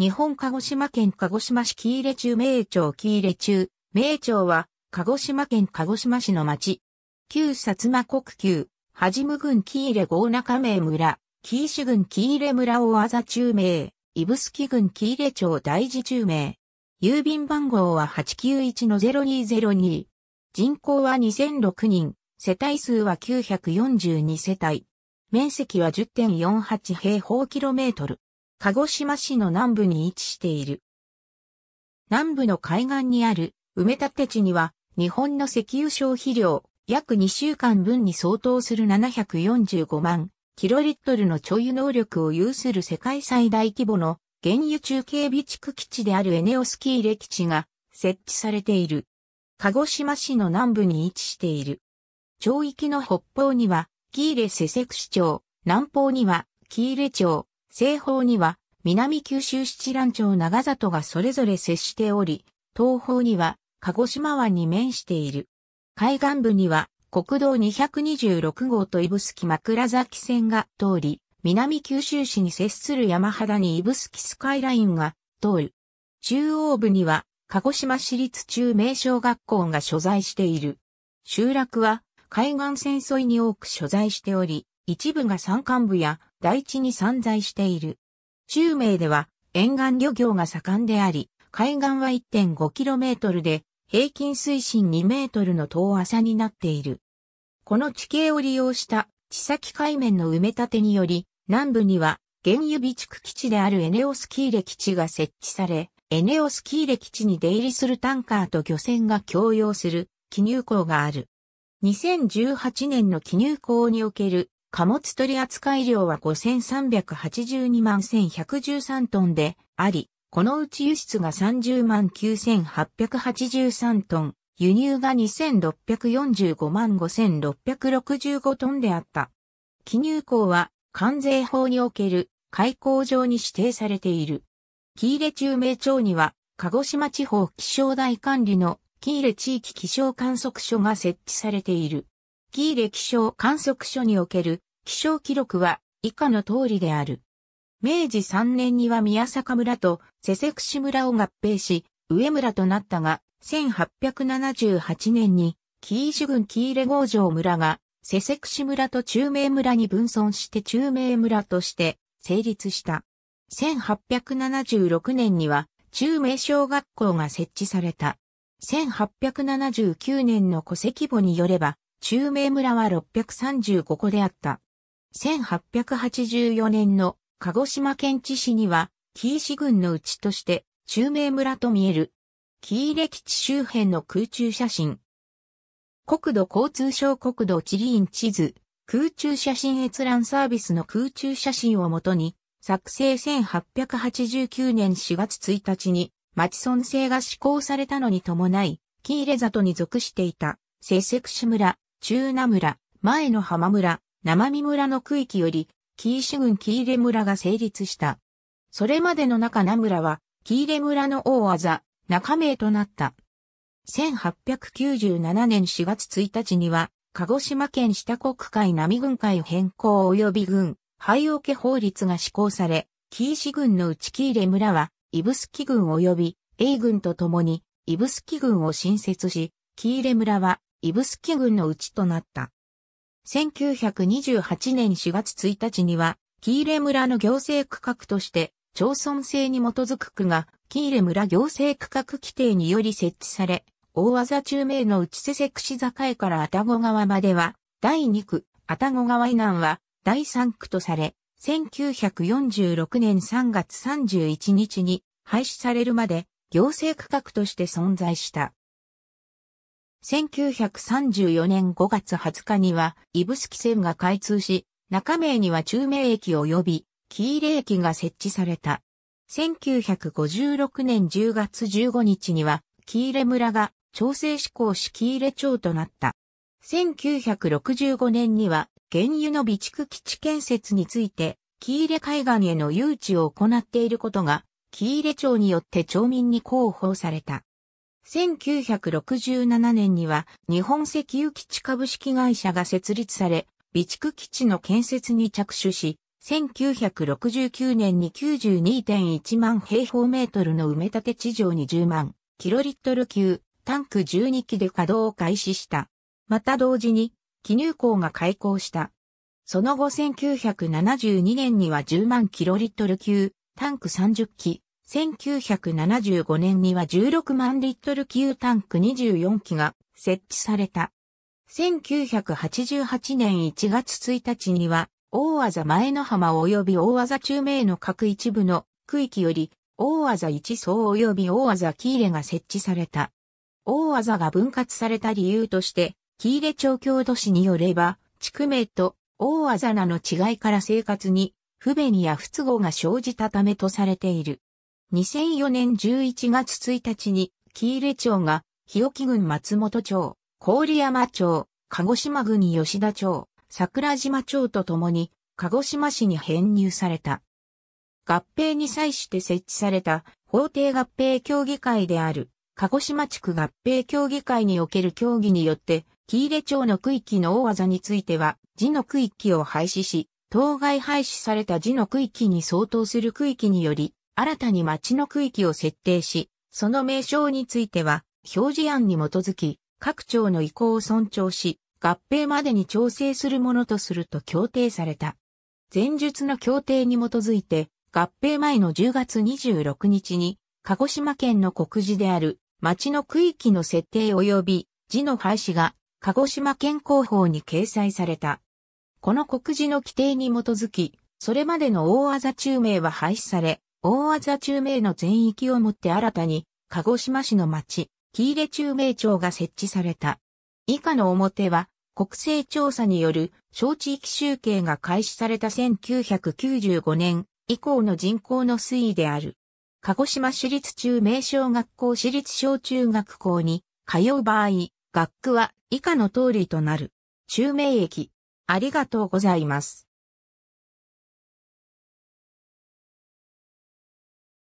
日本鹿児島県鹿児島市喜入中名町喜入中、名町は、鹿児島県鹿児島市の町。旧薩摩国旧、はじむ郡喜入郷中名村、喜石市郡喜入村大技中名、指宿郡喜入町大事中名。郵便番号は891-0202。人口は2006人、世帯数は942世帯。面積は10.48平方キロメートル。鹿児島市の南部に位置している。南部の海岸にある埋め立て地には日本の石油消費量約2週間分に相当する745万キロリットルの貯油能力を有する世界最大規模の原油中継備蓄基地であるエネオスキーレ基地が設置されている。鹿児島市の南部に位置している。町域の北方には、キーレセセク市町、南方には、キーレ町、西方には南九州七乱町長里がそれぞれ接しており、東方には鹿児島湾に面している。海岸部には国道226号と指宿枕崎線が通り、南九州市に接する山肌に指宿スカイラインが通る。中央部には鹿児島市立中名小学校が所在している。集落は海岸線沿いに多く所在しており、一部が山間部や大地に散在している。中明では沿岸漁業が盛んであり、海岸は 1.5km で平均水深 2m の遠浅になっている。この地形を利用した地先海面の埋め立てにより、南部には原油備蓄基地であるエネオスキーレ基地が設置され、エネオスキーレ基地に出入りするタンカーと漁船が共用する記入港がある。2018年の記入港における貨物取扱量は5382万1113トンであり、このうち輸出が30万9883トン、輸入が2645万5665トンであった。記入港は関税法における開港場に指定されている。木入中名町には、鹿児島地方気象台管理の木入地域気象観測所が設置されている。木入気象観測所における気象記録は以下の通りである。明治3年には宮坂村と瀬瀬串村を合併し、上村となったが、1878年に、紀伊ュ郡紀伊レ郷城村が、瀬瀬串村と中明村に分村して中明村として成立した。1876年には、中明小学校が設置された。1879年の戸籍簿によれば、中明村は635個であった。1884年の鹿児島県知事には、紀伊市郡のうちとして、中名村と見える。紀伊歴地周辺の空中写真。国土交通省国土地理院地図、空中写真閲覧サービスの空中写真をもとに、作成1889年4月1日に、町村制が施行されたのに伴い、喜レ里に属していた、瀬セクシ村、中名村、前の浜村、生身村の区域より、紀伊市郡紀伊レ村が成立した。それまでの中名村は、紀伊レ村の大技、中名となった。1897年4月1日には、鹿児島県下国会並軍会変更及び軍、廃桶法律が施行され、紀伊市郡の内紀伊レ村は、スキ郡及び、英軍と共に、スキ郡を新設し、紀伊レ村は、スキ郡の内となった。1928年4月1日には、キーレ村の行政区画として、町村制に基づく区が、キーレ村行政区画規定により設置され、大技中名の内瀬瀬串境から愛宕川までは、第2区、愛宕川以南は、第3区とされ、1946年3月31日に廃止されるまで行政区画として存在した。1934年5月20日には、イブスキ線が開通し、中名には中名駅及び、キーレ駅が設置された。1956年10月15日には、キーレ村が調整施行しキーレ町となった。1965年には、原油の備蓄基地建設について、キーレ海岸への誘致を行っていることが、キーレ町によって町民に広報された。1967年には日本石油基地株式会社が設立され、備蓄基地の建設に着手し、1969年に92.1万平方メートルの埋め立て地上に10万キロリットル級タンク12機で稼働を開始した。また同時に、記入港が開港した。その後1972年には10万キロリットル級タンク30機1975年には16万リットル級タンク24機が設置された。1988年1月1日には、大技前の浜及び大技中名の各一部の区域より、大技一層及び大技キーレが設置された。大技が分割された理由として、キーレ調教都市によれば、地区名と大技名の違いから生活に不便や不都合が生じたためとされている。2004年11月1日に、木入町が、日置郡松本町、郡山町、鹿児島郡吉田町、桜島町とともに、鹿児島市に編入された。合併に際して設置された法定合併協議会である鹿児島地区合併協議会における協議によって、木入町の区域の大技については、字の区域を廃止し、当該廃止された字の区域に相当する区域により、新たに町の区域を設定し、その名称については、表示案に基づき、各庁の意向を尊重し、合併までに調整するものとすると協定された。前述の協定に基づいて、合併前の10月26日に、鹿児島県の告示である、町の区域の設定及び、字の廃止が、鹿児島県広報に掲載された。この告示の規定に基づき、それまでの大字中名は廃止され、大技中名の全域をもって新たに、鹿児島市の町、喜入中名町が設置された。以下の表は、国勢調査による小地域集計が開始された1995年以降の人口の推移である。鹿児島市立中名小学校市立小中学校に通う場合、学区は以下の通りとなる。中名駅。ありがとうございます。